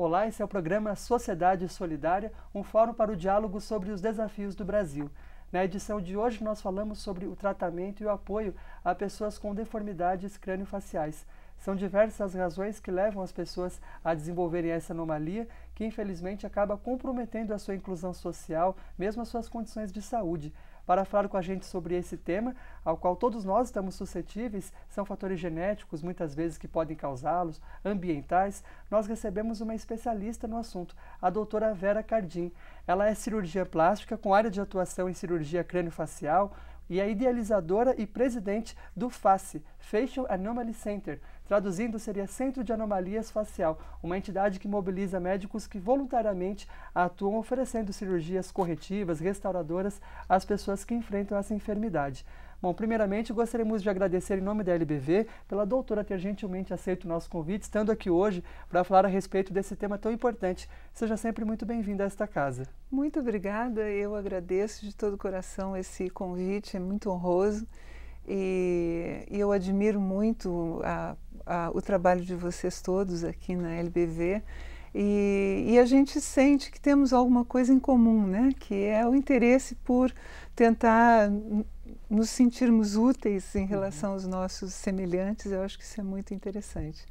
Olá, esse é o programa Sociedade Solidária, um fórum para o diálogo sobre os desafios do Brasil. Na edição de hoje, nós falamos sobre o tratamento e o apoio a pessoas com deformidades crâniofaciais. São diversas as razões que levam as pessoas a desenvolverem essa anomalia, que infelizmente acaba comprometendo a sua inclusão social, mesmo as suas condições de saúde para falar com a gente sobre esse tema, ao qual todos nós estamos suscetíveis, são fatores genéticos, muitas vezes, que podem causá-los, ambientais, nós recebemos uma especialista no assunto, a doutora Vera Cardim. Ela é cirurgia plástica com área de atuação em cirurgia crâniofacial, e é idealizadora e presidente do FACE, Facial Anomaly Center, traduzindo seria Centro de Anomalias Facial, uma entidade que mobiliza médicos que voluntariamente atuam oferecendo cirurgias corretivas, restauradoras às pessoas que enfrentam essa enfermidade. Bom, primeiramente gostaríamos de agradecer em nome da LBV pela doutora ter gentilmente aceito o nosso convite, estando aqui hoje para falar a respeito desse tema tão importante. Seja sempre muito bem-vinda a esta casa. Muito obrigada, eu agradeço de todo o coração esse convite, é muito honroso e, e eu admiro muito a, a, o trabalho de vocês todos aqui na LBV. E, e, a gente sente que temos alguma coisa em comum, né? que é o interesse por tentar nos sentirmos úteis em uhum. relação uhum. aos nossos semelhantes, eu acho que isso é muito interessante.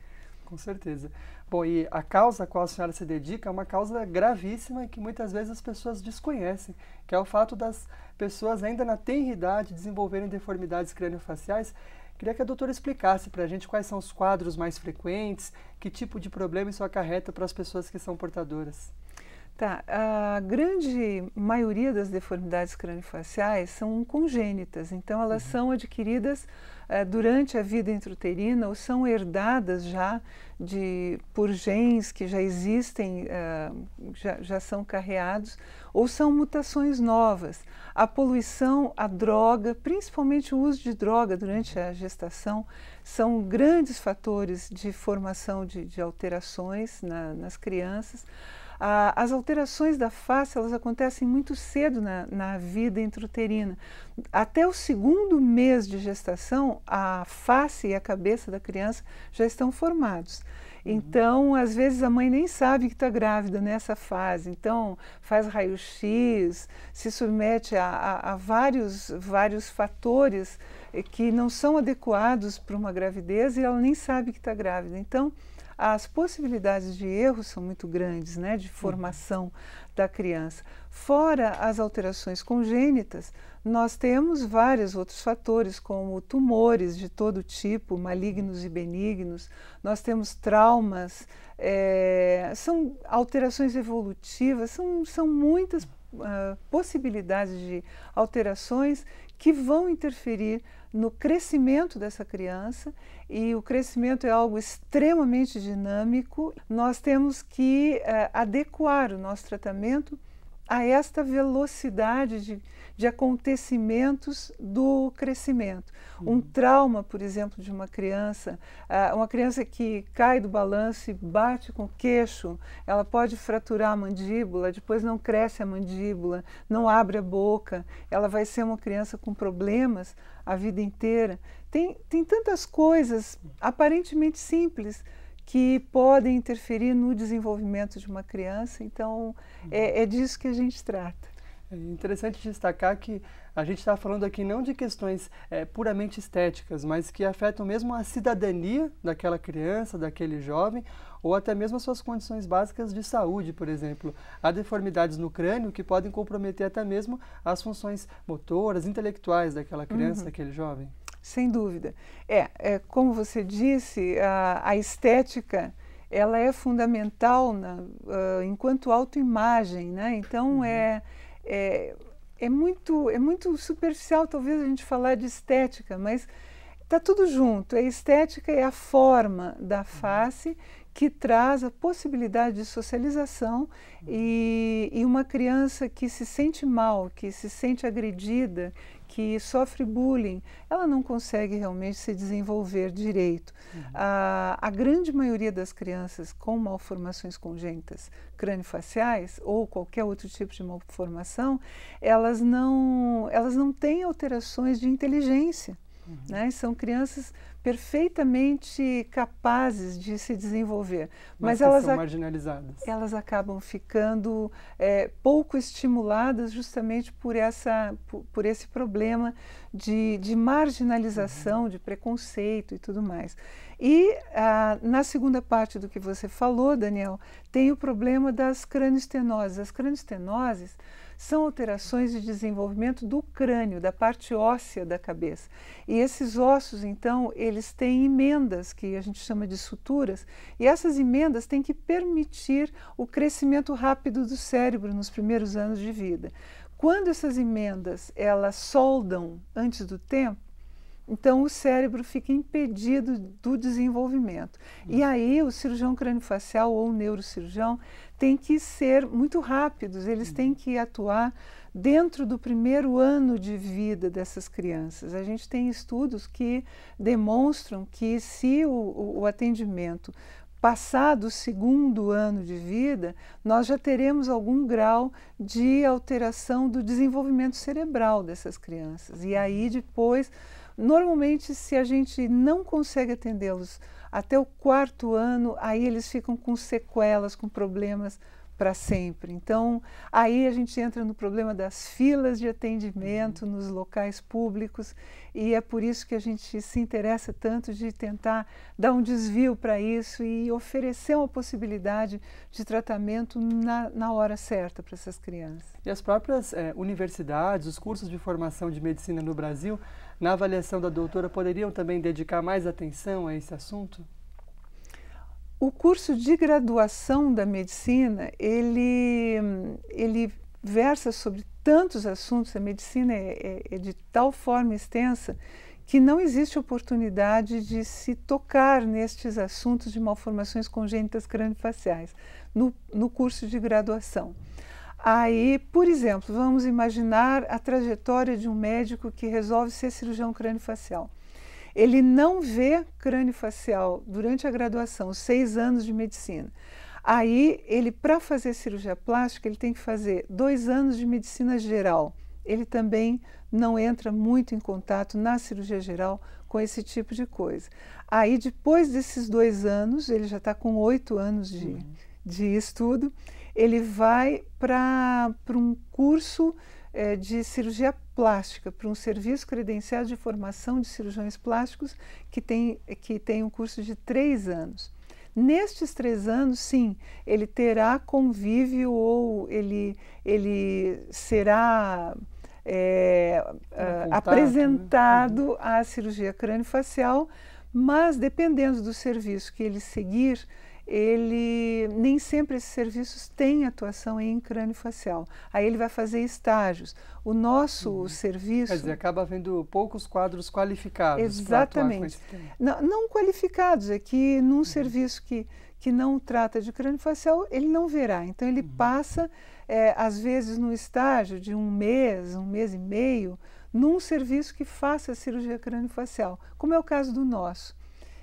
Com certeza. Bom, e a causa a qual a senhora se dedica é uma causa gravíssima que muitas vezes as pessoas desconhecem, que é o fato das pessoas ainda na tenridade desenvolverem deformidades craniofaciais. Queria que a doutora explicasse para a gente quais são os quadros mais frequentes, que tipo de problema isso acarreta para as pessoas que são portadoras. Tá, a grande maioria das deformidades craniofaciais são congênitas, então elas uhum. são adquiridas eh, durante a vida intrauterina ou são herdadas já de, por genes que já existem, eh, já, já são carreados, ou são mutações novas. A poluição, a droga, principalmente o uso de droga durante a gestação, são grandes fatores de formação de, de alterações na, nas crianças. Ah, as alterações da face elas acontecem muito cedo na, na vida intrauterina. Até o segundo mês de gestação, a face e a cabeça da criança já estão formados. Uhum. Então, às vezes a mãe nem sabe que está grávida nessa fase. Então, faz raio-x, se submete a, a, a, vários, vários fatores eh, que não são adequados para uma gravidez e ela nem sabe que está grávida. Então, as possibilidades de erro são muito grandes, né, de formação da criança. Fora as alterações congênitas, nós temos vários outros fatores, como tumores de todo tipo, malignos e benignos, nós temos traumas, é, são alterações evolutivas, são, são muitas ah, possibilidades possibilidade de alterações que vão interferir no crescimento dessa criança e o crescimento é algo extremamente dinâmico. Nós temos que uh, adequar o nosso tratamento a esta velocidade de, de acontecimentos do crescimento. Uhum. Um trauma, por exemplo, de uma criança, uh, uma criança que cai do balanço e bate com o queixo, ela pode fraturar a mandíbula, depois não cresce a mandíbula, não abre a boca, ela vai ser uma criança com problemas a vida inteira. Tem, tem tantas coisas aparentemente simples, que podem interferir no desenvolvimento de uma criança. Então, é, é disso que a gente trata. É interessante destacar que a gente está falando aqui não de questões é, puramente estéticas, mas que afetam mesmo a cidadania daquela criança, daquele jovem, ou até mesmo as suas condições básicas de saúde, por exemplo. Há deformidades no crânio que podem comprometer até mesmo as funções motoras, intelectuais daquela criança, uhum. daquele jovem. Sem dúvida. É, é como você disse, a, a, estética ela é fundamental na, uh, enquanto autoimagem, né? Então uhum. é, é é muito é muito superficial talvez a gente falar de estética, mas Está tudo junto. É a estética é a forma da uhum. face que traz a possibilidade de socialização uhum. e, e uma criança que se sente mal, que se sente agredida, que sofre bullying, ela não consegue realmente se desenvolver direito. Uhum. A, a, grande maioria das crianças com malformações congênitas crâniofaciais ou qualquer outro tipo de malformação, elas não, elas não têm alterações de inteligência. Uhum. Né? São crianças perfeitamente capazes de se desenvolver, mas, mas elas são marginalizadas. Elas acabam ficando é, pouco estimuladas justamente por essa por, por esse problema de, de marginalização, uhum. de preconceito e tudo mais. E ah, na segunda parte do que você falou, Daniel, tem o problema das cranistenoses. As são alterações de desenvolvimento do crânio, da parte óssea da cabeça. E esses ossos, então, eles têm emendas, que a gente chama de suturas, e essas emendas têm que permitir o crescimento rápido do cérebro nos primeiros anos de vida. Quando essas emendas elas soldam antes do tempo, então, o cérebro fica impedido do desenvolvimento. Uhum. E aí, o cirurgião craniofacial ou o neurocirurgião tem que ser muito rápidos, eles uhum. têm que atuar dentro do primeiro ano de vida dessas crianças. A gente tem estudos que demonstram que, se o, o atendimento passado o segundo ano de vida, nós já teremos algum grau de alteração do desenvolvimento cerebral dessas crianças. E aí, uhum. depois Normalmente, se a gente não consegue atendê-los até o quarto ano, aí eles ficam com sequelas, com problemas para sempre. Então, aí a gente entra no problema das filas de atendimento uhum. nos locais públicos e é por isso que a gente se interessa tanto de tentar dar um desvio para isso e oferecer uma possibilidade de tratamento na, na hora certa para essas crianças. E as próprias eh, universidades, os cursos de formação de medicina no Brasil, na avaliação da doutora, poderiam também dedicar mais atenção a esse assunto? O curso de graduação da medicina, ele, ele versa sobre tantos assuntos, a medicina é, é, é de tal forma extensa que não existe oportunidade de se tocar nestes assuntos de malformações congênitas craniofaciais no, no curso de graduação. Aí, por exemplo, vamos imaginar a trajetória de um médico que resolve ser cirurgião craniofacial. Ele não vê crânio facial durante a graduação, seis anos de medicina. Aí, ele, para fazer cirurgia plástica, ele tem que fazer dois anos de medicina geral. Ele também não entra muito em contato na cirurgia geral com esse tipo de coisa. Aí, depois desses dois anos, ele já está com oito anos de, uhum. de estudo, ele vai para um curso é, de cirurgia plástica, para um serviço credenciado de formação de cirurgiões plásticos que tem, que tem um curso de três anos. Nestes três anos, sim, ele terá convívio ou ele, ele será é, ah, contato, né? apresentado né? à cirurgia crânio-facial, mas dependendo do serviço que ele seguir, ele nem sempre esses serviços têm atuação em crânio facial. Aí ele vai fazer estágios. O nosso uhum. serviço. Quer dizer, acaba havendo poucos quadros qualificados. Exatamente. Não, não, qualificados, é que num uhum. serviço que, que não trata de crânio facial, ele não verá. Então ele uhum. passa, é, às vezes, num estágio de um mês, um mês e meio, num serviço que faça cirurgia crânio facial, como é o caso do nosso.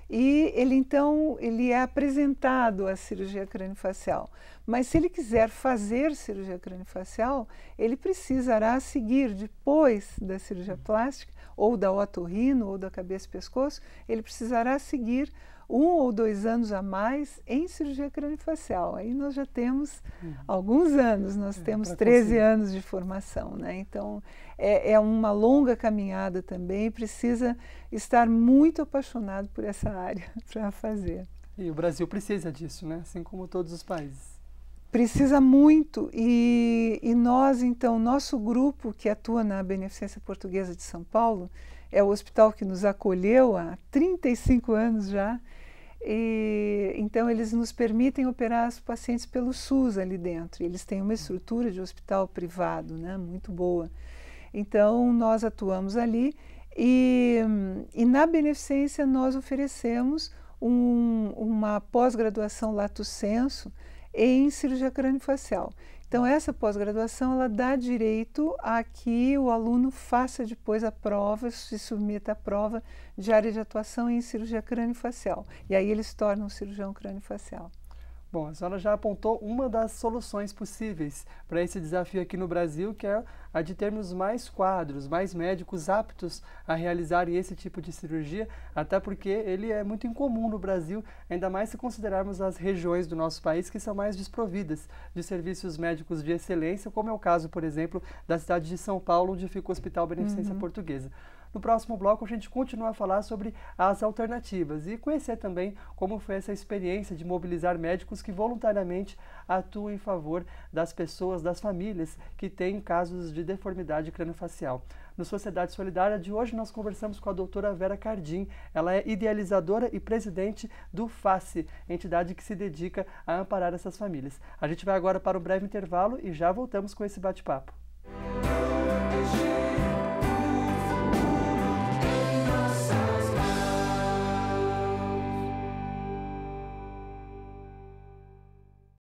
E ele então ele é apresentado à cirurgia craniofacial. Mas se ele quiser fazer cirurgia craniofacial, ele precisará seguir depois da cirurgia plástica, ou da otorrino, ou da cabeça e pescoço, ele precisará seguir um ou dois anos a mais em cirurgia craniofacial. Aí nós já temos uhum. alguns anos, nós é, temos 13 conseguir. anos de formação, né? Então é, é, uma longa caminhada também, precisa estar muito apaixonado por essa área para fazer. E o Brasil precisa disso, né? Assim como todos os países precisa muito e, e, nós então nosso grupo que atua na Beneficência Portuguesa de São Paulo é o hospital que nos acolheu há 35 anos já e então eles nos permitem operar os pacientes pelo SUS ali dentro eles têm uma estrutura de hospital privado né muito boa então nós atuamos ali e, e na beneficência nós oferecemos um, uma pós-graduação lato senso em cirurgia craniofacial. Então, tá. essa pós-graduação ela dá direito a que o aluno faça depois a prova, se submeta à prova de área de atuação em cirurgia craniofacial. E aí ele se torna um cirurgião craniofacial. Bom, a senhora já apontou uma das soluções possíveis para esse desafio aqui no Brasil, que é a de termos mais quadros, mais médicos aptos a realizarem esse tipo de cirurgia, até porque ele é muito incomum no Brasil, ainda mais se considerarmos as regiões do nosso país que são mais desprovidas de serviços médicos de excelência, como é o caso, por exemplo, da cidade de São Paulo, onde fica o Hospital Beneficência uhum. Portuguesa. No próximo bloco, a gente continua a falar sobre as alternativas e conhecer também como foi essa experiência de mobilizar médicos que voluntariamente atuam em favor das pessoas, das famílias que têm casos de deformidade craniofacial. No Sociedade Solidária de hoje, nós conversamos com a doutora Vera Cardim. Ela é idealizadora e presidente do FACE, entidade que se dedica a amparar essas famílias. A gente vai agora para um breve intervalo e já voltamos com esse bate-papo.